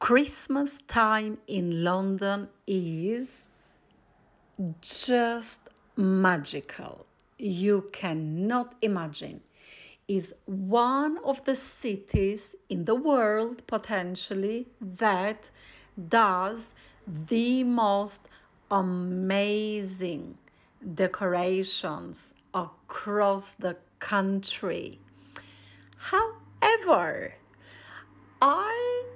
Christmas time in London is just magical. You cannot imagine. Is one of the cities in the world potentially that does the most amazing decorations across the country. However, I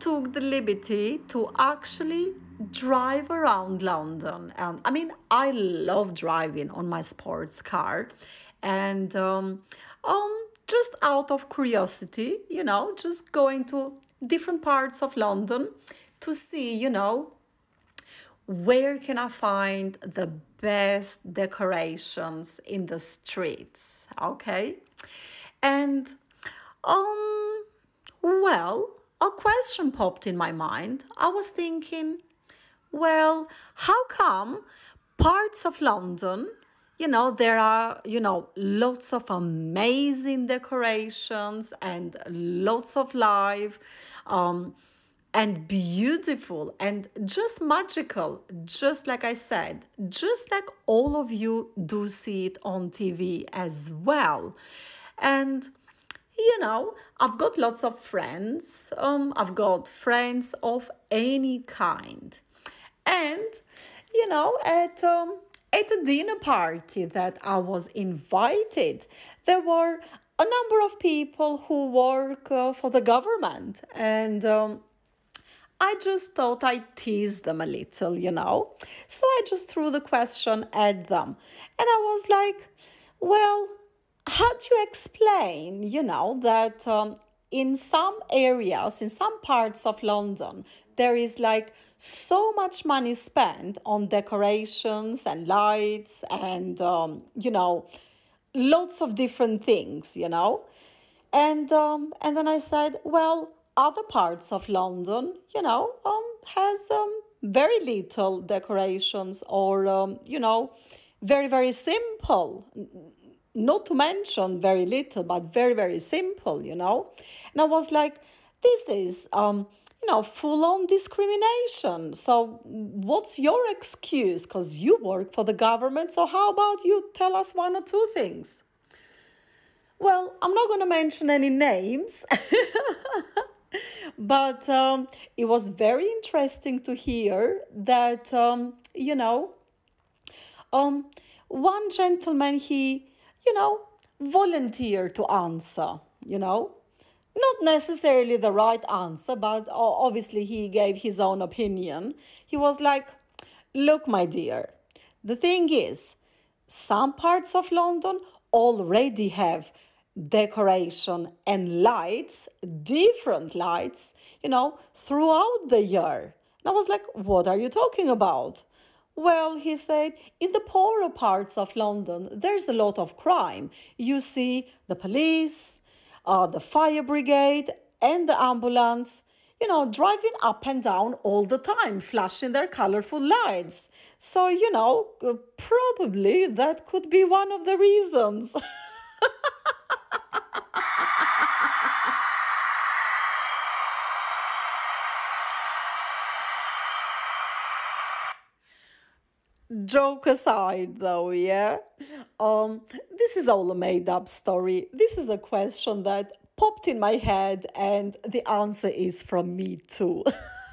took the liberty to actually drive around London. And I mean, I love driving on my sports car. And um, um, just out of curiosity, you know, just going to different parts of London to see, you know, where can I find the best decorations in the streets? Okay. And um well, a question popped in my mind. I was thinking, well, how come parts of London, you know, there are, you know, lots of amazing decorations and lots of life um, and beautiful and just magical, just like I said, just like all of you do see it on TV as well. And you know, I've got lots of friends. Um, I've got friends of any kind. And, you know, at, um, at a dinner party that I was invited, there were a number of people who work uh, for the government. And um, I just thought I teased them a little, you know. So I just threw the question at them. And I was like, well, how do you explain, you know, that um, in some areas, in some parts of London, there is like so much money spent on decorations and lights and, um, you know, lots of different things, you know? And, um, and then I said, well, other parts of London, you know, um, has um, very little decorations or, um, you know, very, very simple not to mention very little, but very, very simple, you know. And I was like, this is, um, you know, full on discrimination. So, what's your excuse? Because you work for the government, so how about you tell us one or two things? Well, I'm not going to mention any names, but um, it was very interesting to hear that, um, you know, um, one gentleman, he you know, volunteer to answer, you know. Not necessarily the right answer, but obviously he gave his own opinion. He was like, Look, my dear, the thing is, some parts of London already have decoration and lights, different lights, you know, throughout the year. And I was like, What are you talking about? Well, he said, in the poorer parts of London, there's a lot of crime. You see, the police, uh, the fire brigade, and the ambulance, you know, driving up and down all the time, flashing their colorful lights. So, you know, probably that could be one of the reasons. joke aside, though, yeah? Um, this is all a made up story. This is a question that popped in my head, and the answer is from me too.